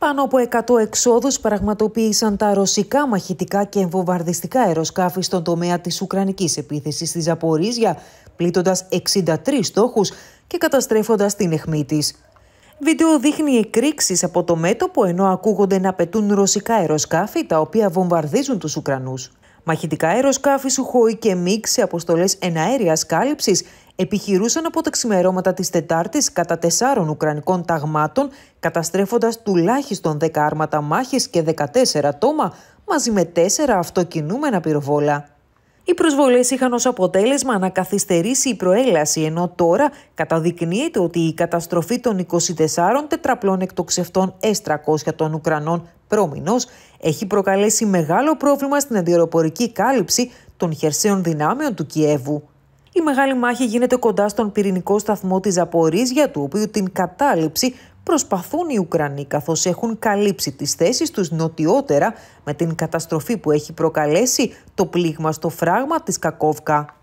Πάνω από 100 εξόδους πραγματοποίησαν τα ρωσικά μαχητικά και εμβομβαρδιστικά αεροσκάφη στον τομέα της Ουκρανικής επίθεσης στη Ζαπορίζια, πλήττοντας 63 στόχους και καταστρέφοντας την αιχμή της. Βίντεο δείχνει εκρήξεις από το μέτωπο ενώ ακούγονται να πετούν ρωσικά αεροσκάφη τα οποία βομβαρδίζουν τους Ουκρανούς. Μαχητικά αεροσκάφη Σουχόη και Μίξ σε αποστολές εναέρειας κάλυψης επιχειρούσαν από τα ξημερώματα της Τετάρτης κατά τεσσάρων Ουκρανικών ταγμάτων, καταστρέφοντας τουλάχιστον 10 άρματα μάχης και 14 τόμα, μαζί με 4 αυτοκινούμενα πυροβόλα. Οι προσβολές είχαν ως αποτέλεσμα να καθυστερήσει η προέλαση, ενώ τώρα καταδεικνύεται ότι η καταστροφή των 24 τετραπλών εκτοξευτών S-300 των Ουκρανών πρόμηνος έχει προκαλέσει μεγάλο πρόβλημα στην αντιεροπορική κάλυψη των χερσαίων δυνάμεων του Κιέβου. Η μεγάλη μάχη γίνεται κοντά στον πυρηνικό σταθμό της Ζαπορίζια, του οποίου την κατάληψη προσπαθούν οι Ουκρανοί καθώς έχουν καλύψει τις θέσεις τους νοτιότερα με την καταστροφή που έχει προκαλέσει το πλήγμα στο φράγμα της Κακόβκα.